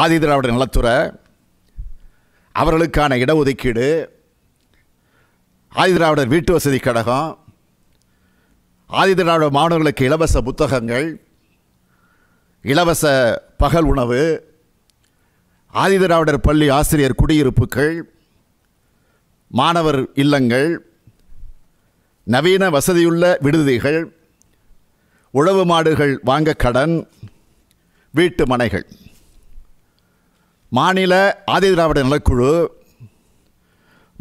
ஆதி திராவிட நலத்துறை அவர்களுக்கான இடஒதுக்கீடு ஆதி திராவிடர் வீட்டு வசதி கழகம் ஆதி திராவிட மாணவர்களுக்கு இலவச புத்தகங்கள் இலவச பகல் உணவு ஆதி திராவிடர் பள்ளி ஆசிரியர் குடியிருப்புகள் மாணவர் இல்லங்கள் நவீன வசதியுள்ள விடுதிகள் உழவு மாடுகள் வாங்க கடன் வீட்டு மனைகள் மாநில ஆதி திராவிட நலக்குழு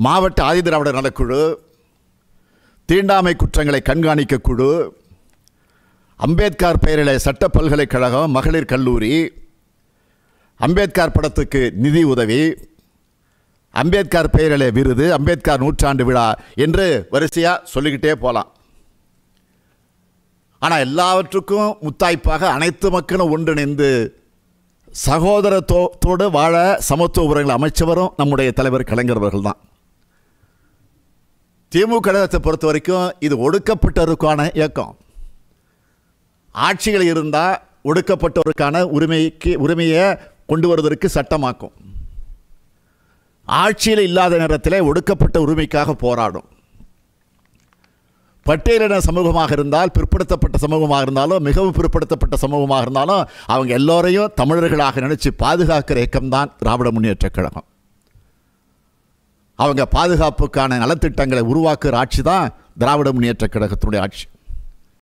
மாவட்ட ஆதி திராவிட நலக்குழு தீண்டாமை குற்றங்களை கண்காணிக்க குழு அம்பேத்கர் பெயரில் சட்ட பல்கலைக்கழகம் மகளிர் கல்லூரி அம்பேத்கர் படத்துக்கு நிதி உதவி அம்பேத்கர் பெயரிலே விருது அம்பேத்கர் நூற்றாண்டு விழா என்று வரிசையாக சொல்லிக்கிட்டே போகலாம் ஆனால் எல்லாவற்றுக்கும் முத்தாய்ப்பாக அனைத்து மக்களும் ஒன்றிணைந்து சகோதரத்தோடு வாழ சமத்துவ உரங்களை அமைச்சவரும் நம்முடைய தலைவர் கலைஞரவர்கள் தான் திமுக கழகத்தை பொறுத்த வரைக்கும் இது ஒடுக்கப்பட்டவருக்கான இயக்கம் ஆட்சிகள் இருந்தால் ஒடுக்கப்பட்டவருக்கான உரிமைக்கு உரிமையை கொண்டு வருவதற்கு சட்டமாக்கும் ஆட்சியில் இல்லாத நேரத்தில் ஒடுக்கப்பட்ட உரிமைக்காக போராடும் பட்டியலின சமூகமாக இருந்தால் பிற்படுத்தப்பட்ட சமூகமாக இருந்தாலும் மிகவும் பிற்படுத்தப்பட்ட சமூகமாக இருந்தாலும் அவங்க எல்லோரையும் தமிழர்களாக நினச்சி பாதுகாக்கிற இயக்கம்தான் திராவிட முன்னேற்ற கழகம் அவங்க பாதுகாப்புக்கான நலத்திட்டங்களை உருவாக்குகிற ஆட்சி தான் திராவிட முன்னேற்ற கழகத்தினுடைய ஆட்சி